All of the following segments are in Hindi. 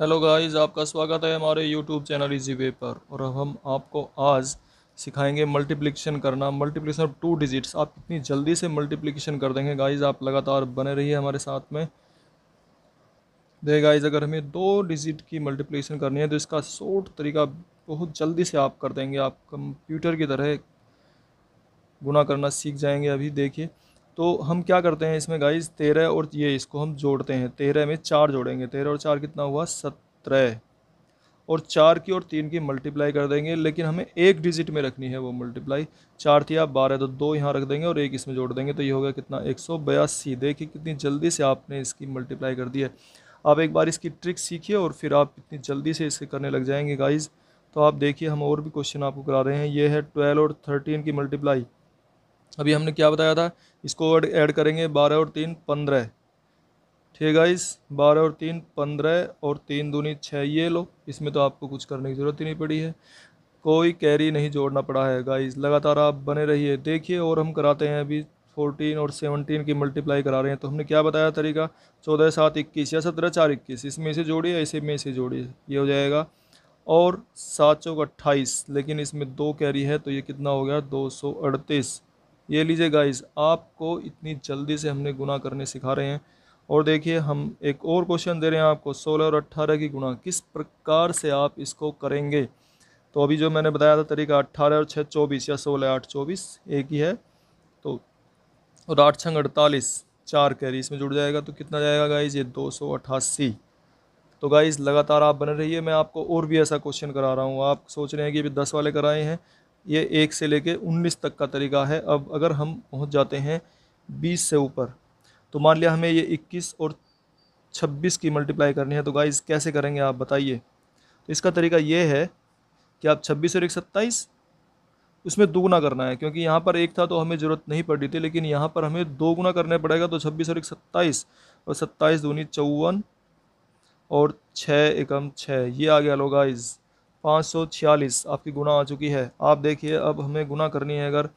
हेलो गाइस आपका स्वागत है हमारे यूट्यूब चैनल इजी वे पर और अब हम आपको आज सिखाएंगे मल्टीप्लिकेशन करना मल्टीप्लिकेशन ऑफ टू डिजिट्स आप इतनी जल्दी से मल्टीप्लिकेशन कर देंगे गाइस आप लगातार बने रहिए हमारे साथ में देख गाइस अगर हमें दो डिजिट की मल्टीप्लिकेशन करनी है तो इसका शॉर्ट तरीका बहुत जल्दी से आप कर देंगे आप कंप्यूटर की तरह गुना करना सीख जाएंगे अभी देखिए तो हम क्या करते हैं इसमें गाइस तेरह और ये इसको हम जोड़ते हैं तेरह में चार जोड़ेंगे तेरह और चार कितना हुआ सत्रह और चार की और तीन की मल्टीप्लाई कर देंगे लेकिन हमें एक डिजिट में रखनी है वो मल्टीप्लाई चार थी आप बारह तो दो यहाँ रख देंगे और एक इसमें जोड़ देंगे तो ये होगा कितना एक सौ बयासी देखिए कितनी जल्दी से आपने इसकी मल्टीप्लाई कर दी है आप एक बार इसकी ट्रिक सीखिए और फिर आप इतनी जल्दी से इसे करने लग जाएंगे गाइज़ तो आप देखिए हम और भी क्वेश्चन आपको करा रहे हैं ये है ट्वेल्व और थर्टीन की मल्टीप्लाई अभी हमने क्या बताया था इसको ऐड करेंगे बारह और तीन पंद्रह ठीक है गाइस बारह और तीन पंद्रह और तीन दूनी छः ये लो इसमें तो आपको कुछ करने की ज़रूरत ही नहीं पड़ी है कोई कैरी नहीं जोड़ना पड़ा है गाइस लगातार आप बने रहिए देखिए और हम कराते हैं अभी फोर्टीन और सेवनटीन की मल्टीप्लाई करा रहे हैं तो हमने क्या बताया तरीका चौदह सात इक्कीस या सत्रह चार इक्कीस इसमें से जोड़िए इसी में से जोड़िए ये हो जाएगा और सात चौक अट्ठाईस लेकिन इसमें दो कैरी है तो ये कितना हो गया दो सौ अड़तीस ये लीजिए गाइस आपको इतनी जल्दी से हमने गुना करने सिखा रहे हैं और देखिए हम एक और क्वेश्चन दे रहे हैं आपको सोलह और अट्ठारह की गुना किस प्रकार से आप इसको करेंगे तो अभी जो मैंने बताया था तरीका अट्ठारह और छः चौबीस या सोलह आठ चौबीस एक ही है तो और आठ छंग अड़तालीस चार कैरी इसमें जुड़ जाएगा तो कितना जाएगा गाइज ये दो सौ अट्ठासी तो गाइज़ लगातार आप बने रहिए मैं आपको और भी ऐसा क्वेश्चन करा रहा हूँ आप सोच रहे हैं कि अभी दस वाले कराए हैं ये एक से लेके 19 तक का तरीका है अब अगर हम पहुंच जाते हैं 20 से ऊपर तो मान लिया हमें ये 21 और 26 की मल्टीप्लाई करनी है तो गाइज कैसे करेंगे आप बताइए तो इसका तरीका ये है कि आप 26 और एक सत्ताईस उसमें दोगुना करना है क्योंकि यहाँ पर एक था तो हमें ज़रूरत नहीं रही थी लेकिन यहाँ पर हमें दो गुना करना पड़ेगा तो छब्बीस और एक सत्ताईस और सत्ताईस दूनी चौवन और छः एकम छः ये आ गया लो गाइज़ पाँच सौ छियालीस आपकी गुना आ चुकी है आप देखिए अब हमें गुना करनी है अगर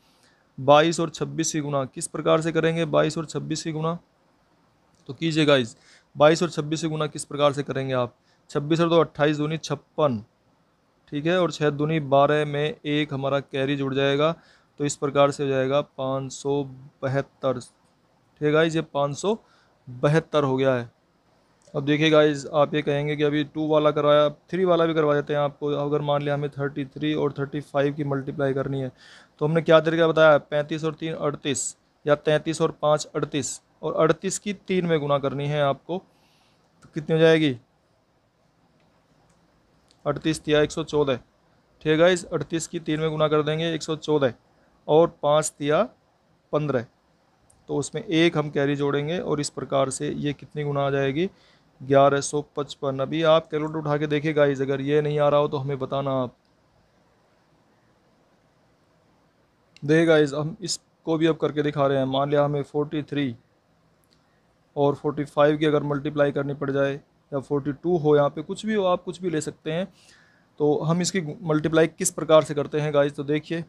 बाईस और छब्बीस की गुना किस प्रकार से करेंगे बाईस और छब्बीस की गुना तो कीजिए गाइज बाईस और छब्बीस की गुना किस प्रकार से करेंगे आप छब्बीस और दो अट्ठाईस दूनी छप्पन ठीक है और छः दूनी बारह में एक हमारा कैरी जुड़ जाएगा तो इस प्रकार से हो जाएगा पाँच सौ बहत्तर ठीक है गाइज ये पाँच सौ बहत्तर हो गया है अब देखिए गाइज आप ये कहेंगे कि अभी टू वाला करवाया थ्री वाला भी करवा देते हैं आपको अगर मान लिया हमें थर्टी थ्री और थर्टी फाइव की मल्टीप्लाई करनी है तो हमने क्या तरीका बताया पैंतीस और तीन अड़तीस या तैंतीस और पाँच अड़तीस और अड़तीस की तीन में गुना करनी है आपको तो कितनी हो जाएगी अड़तीस तिया एक सौ चौदह ठीक है गाइज अड़तीस की तीन में गुना कर देंगे एक सौ चौदह और पाँच तिया पंद्रह तो उसमें एक हम कैरी जोड़ेंगे और इस प्रकार से ये कितनी गुना आ जाएगी ग्यारह सौ पचपन अभी आप कैलकुलेटर उठा के देखिए गाइज अगर ये नहीं आ रहा हो तो हमें बताना आप देखिए गाइज हम इसको भी अब करके दिखा रहे हैं मान लिया हमें फोर्टी थ्री और फोर्टी फाइव की अगर मल्टीप्लाई करनी पड़ जाए या फोर्टी टू हो यहाँ पे कुछ भी हो आप कुछ भी ले सकते हैं तो हम इसकी मल्टीप्लाई किस प्रकार से करते हैं गाइज तो देखिए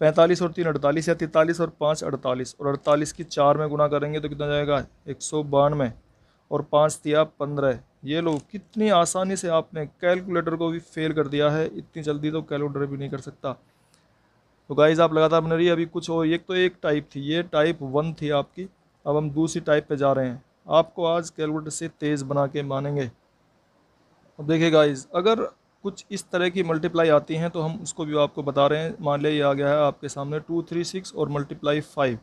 पैंतालीस और तीन अड़तालीस या तैंतालीस और पाँच अड़तालीस और अड़तालीस की चार में गुना करेंगे तो कितना जाएगा एक सौ बानवे और पाँच दिया पंद्रह ये लो कितनी आसानी से आपने कैलकुलेटर को भी फेल कर दिया है इतनी जल्दी तो कैलकुलेटर भी नहीं कर सकता तो गाइज आप लगातार बन रही अभी कुछ और एक तो एक टाइप थी ये टाइप वन थी आपकी अब हम दूसरी टाइप पे जा रहे हैं आपको आज कैलकुलेटर से तेज़ बना के मानेंगे अब देखिए गाइज अगर कुछ इस तरह की मल्टीप्लाई आती हैं तो हम उसको भी आपको बता रहे हैं मान लिया ये आ गया है आपके सामने टू थ्री सिक्स और मल्टीप्लाई फाइव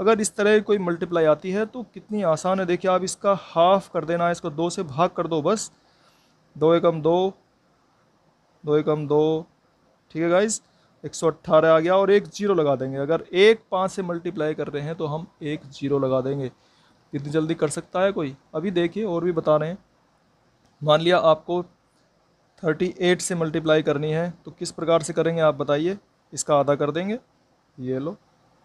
अगर इस तरह कोई मल्टीप्लाई आती है तो कितनी आसान है देखिए आप इसका हाफ़ कर देना है इसको दो से भाग कर दो बस दो एकम दो दो एकम दो ठीक है गाइज एक सौ अट्ठारह आ गया और एक जीरो लगा देंगे अगर एक पाँच से मल्टीप्लाई कर रहे हैं तो हम एक जीरो लगा देंगे इतनी जल्दी कर सकता है कोई अभी देखिए और भी बता रहे हैं मान लिया आपको थर्टी एट से मल्टीप्लाई करनी है तो किस प्रकार से करेंगे आप बताइए इसका आधा कर देंगे ये लो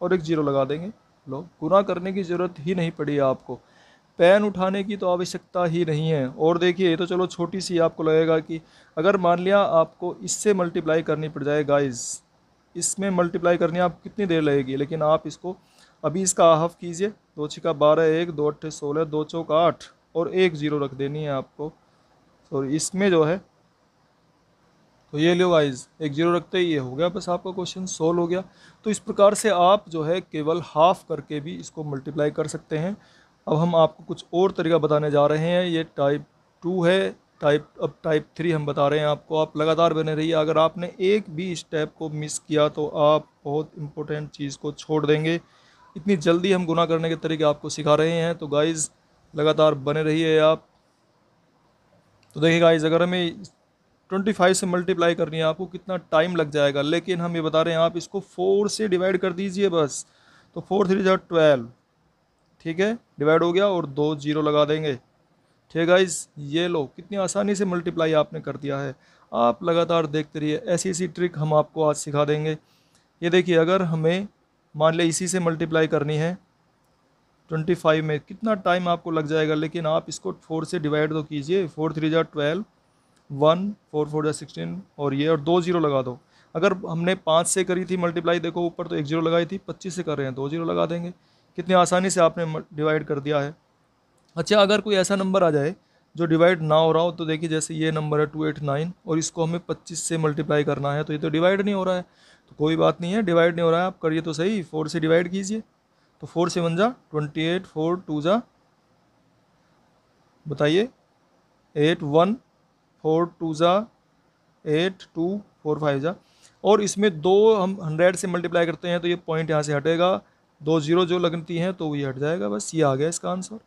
और एक जीरो लगा देंगे लो गुना करने की ज़रूरत ही नहीं पड़ी आपको पैन उठाने की तो आवश्यकता ही नहीं है और देखिए ये तो चलो छोटी सी आपको लगेगा कि अगर मान लिया आपको इससे मल्टीप्लाई करनी पड़ जाए गाइस इसमें मल्टीप्लाई करने आप कितनी देर लगेगी लेकिन आप इसको अभी इसका आहफ कीजिए दो छिका बारह एक दो अट्ठे सोलह दो चौक आठ और एक ज़ीरो रख देनी है आपको और इसमें जो है तो ये लो गाइज़ एक जीरो रखते ही ये हो गया बस आपका क्वेश्चन सोल्व हो गया तो इस प्रकार से आप जो है केवल हाफ़ करके भी इसको मल्टीप्लाई कर सकते हैं अब हम आपको कुछ और तरीका बताने जा रहे हैं ये टाइप टू है टाइप अब टाइप थ्री हम बता रहे हैं आपको आप लगातार बने रहिए अगर आपने एक भी स्टेप को मिस किया तो आप बहुत इंपॉर्टेंट चीज़ को छोड़ देंगे इतनी जल्दी हम गुना करने के तरीके आपको सिखा रहे हैं तो गाइज़ लगातार बने रहिए आप तो देखिए गाइज़ अगर हमें ट्वेंटी फाइव से मल्टीप्लाई करनी है आपको कितना टाइम लग जाएगा लेकिन हम ये बता रहे हैं आप इसको फोर से डिवाइड कर दीजिए बस तो फोर थ्री जो ट्वेल्व ठीक है डिवाइड हो गया और दो जीरो लगा देंगे ठीक है इस ये लो कितनी आसानी से मल्टीप्लाई आपने कर दिया है आप लगातार देखते रहिए ऐसी ऐसी ट्रिक हम आपको आज सिखा देंगे ये देखिए अगर हमें मान लें इसी से मल्टीप्लाई करनी है ट्वेंटी फाइव में कितना टाइम आपको लग जाएगा लेकिन आप इसको फोर से डिवाइड तो कीजिए फोर थ्री जो ट्वेल्व वन फोर फोर या सिक्सटीन और ये और दो जीरो लगा दो अगर हमने पाँच से करी थी मल्टीप्लाई देखो ऊपर तो एक जीरो लगाई थी पच्चीस से कर रहे हैं दो जीरो लगा देंगे कितनी आसानी से आपने डिवाइड कर दिया है अच्छा अगर कोई ऐसा नंबर आ जाए जो डिवाइड ना हो रहा हो तो देखिए जैसे ये नंबर है टू एट नाइन और इसको हमें पच्चीस से मल्टीप्लाई करना है तो ये तो डिवाइड नहीं हो रहा है तो कोई बात नहीं है डिवाइड नहीं हो रहा है आप करिए तो सही फोर से डिवाइड कीजिए तो फोर से वन जा ट्वेंटी एट फोर टू जा बताइए एट वन फोर टू ज़ा एट टू फोर फाइव ज़ा और इसमें दो हम हंड्रेड से मल्टीप्लाई करते हैं तो ये पॉइंट यहाँ से हटेगा दो जीरो जो लगती हैं तो ये हट जाएगा बस ये आ गया इसका आंसर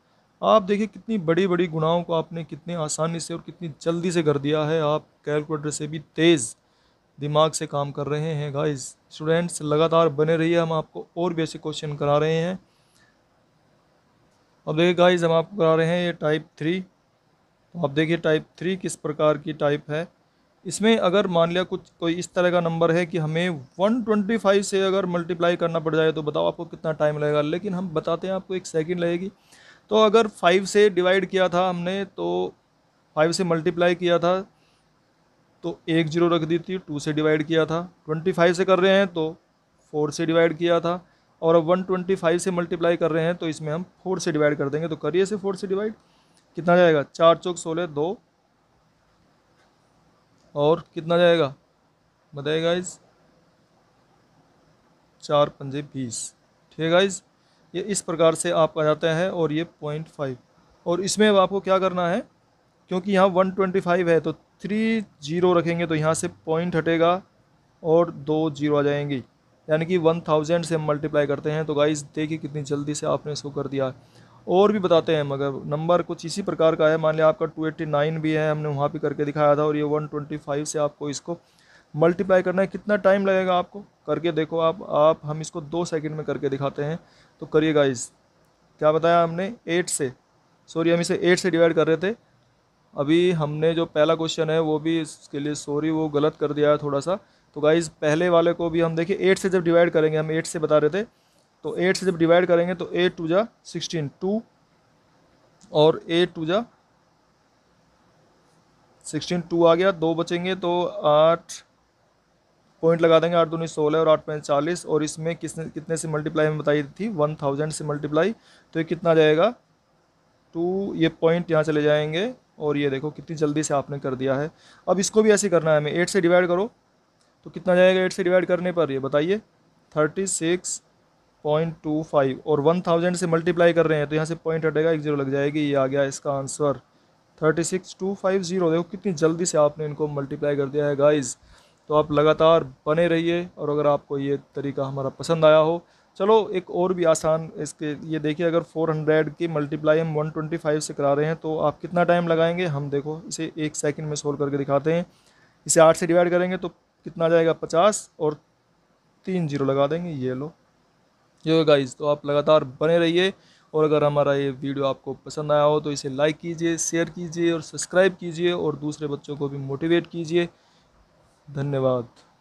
आप देखिए कितनी बड़ी बड़ी गुनाहों को आपने कितने आसानी से और कितनी जल्दी से कर दिया है आप कैलकुलेटर से भी तेज़ दिमाग से काम कर रहे हैं गाइस स्टूडेंट्स लगातार बने रहिए हम आपको और भी ऐसे क्वेश्चन करा रहे हैं अब देखिए गाइस हम आपको करा रहे हैं ये टाइप थ्री तो आप देखिए टाइप थ्री किस प्रकार की टाइप है इसमें अगर मान लिया कुछ कोई इस तरह का नंबर है कि हमें 125 से अगर मल्टीप्लाई करना पड़ जाए तो बताओ आपको कितना टाइम लगेगा लेकिन हम बताते हैं आपको एक सेकंड लगेगी तो अगर फाइव से डिवाइड किया था हमने तो फाइव से मल्टीप्लाई किया था तो एक जीरो रख दी थी टू से डिवाइड किया था ट्वेंटी फाइव से कर रहे हैं तो फोर से डिवाइड किया था और अब वन ट्वेंटी फाइव से मल्टीप्लाई कर रहे हैं तो इसमें हम फोर से डिवाइड कर देंगे तो करिए से फोर से डिवाइड कितना जाएगा चार चौक सोलह दो और कितना जाएगा बताइए गाइज चार पंजे बीस ठीक है गाइज ये इस प्रकार से आप आ जाते हैं और ये पॉइंट फाइव और इसमें अब आपको क्या करना है क्योंकि यहाँ वन ट्वेंटी फाइव है तो थ्री जीरो रखेंगे तो यहाँ से पॉइंट हटेगा और दो जीरो आ जाएंगी यानी कि वन थाउजेंड से मल्टीप्लाई करते हैं तो गाइज देखिए कितनी जल्दी से आपने इसको कर दिया और भी बताते हैं मगर नंबर कुछ इसी प्रकार का है मान लिया आपका 289 भी है हमने वहाँ पे करके दिखाया था और ये 125 से आपको इसको मल्टीप्लाई करना है कितना टाइम लगेगा आपको करके देखो आप आप हम इसको दो सेकंड में करके दिखाते हैं तो करिए इस क्या बताया हमने एट से सॉरी हम इसे एट से डिवाइड कर रहे थे अभी हमने जो पहला क्वेश्चन है वो भी इसके लिए सॉरी वो गलत कर दिया है थोड़ा सा तो गाइज़ पहले वाले को भी हम देखिए एट से जब डिवाइड करेंगे हम एट से बता रहे थे तो एट से जब डिवाइड करेंगे तो एट टू जा सिक्सटीन टू और एट टू जा सिक्सटीन टू आ गया दो बचेंगे तो आठ पॉइंट लगा देंगे आठ दूनी सोलह और आठ पॉइंट चालीस और इसमें किसने कितने से मल्टीप्लाई में बताई थी वन थाउजेंड से मल्टीप्लाई तो ये कितना जाएगा टू ये पॉइंट यहाँ चले जाएंगे और ये देखो कितनी जल्दी से आपने कर दिया है अब इसको भी ऐसे करना है हमें एट से डिवाइड करो तो कितना जाएगा एट से डिवाइड करने पर ये बताइए thirty six point two five और वन थाउजेंड से मल्टीप्लाई कर रहे हैं तो यहाँ से पॉइंट हटेगा एक जीरो लग जाएगी ये आ गया इसका answer thirty six two five zero देखो कितनी जल्दी से आपने इनको मल्टीप्लाई कर दिया है गाइज़ तो आप लगातार बने रहिए और अगर आपको ये तरीका हमारा पसंद आया हो चलो एक और भी आसान इसके ये देखिए अगर 400 की मल्टीप्लाई हम 125 से करा रहे हैं तो आप कितना टाइम लगाएंगे हम देखो इसे एक सेकंड में सोल्व करके दिखाते हैं इसे आठ से डिवाइड करेंगे तो कितना जाएगा पचास और तीन जीरो लगा देंगे ये लो जो गाइस तो आप लगातार बने रहिए और अगर हमारा ये वीडियो आपको पसंद आया हो तो इसे लाइक कीजिए शेयर कीजिए और सब्सक्राइब कीजिए और दूसरे बच्चों को भी मोटिवेट कीजिए धन्यवाद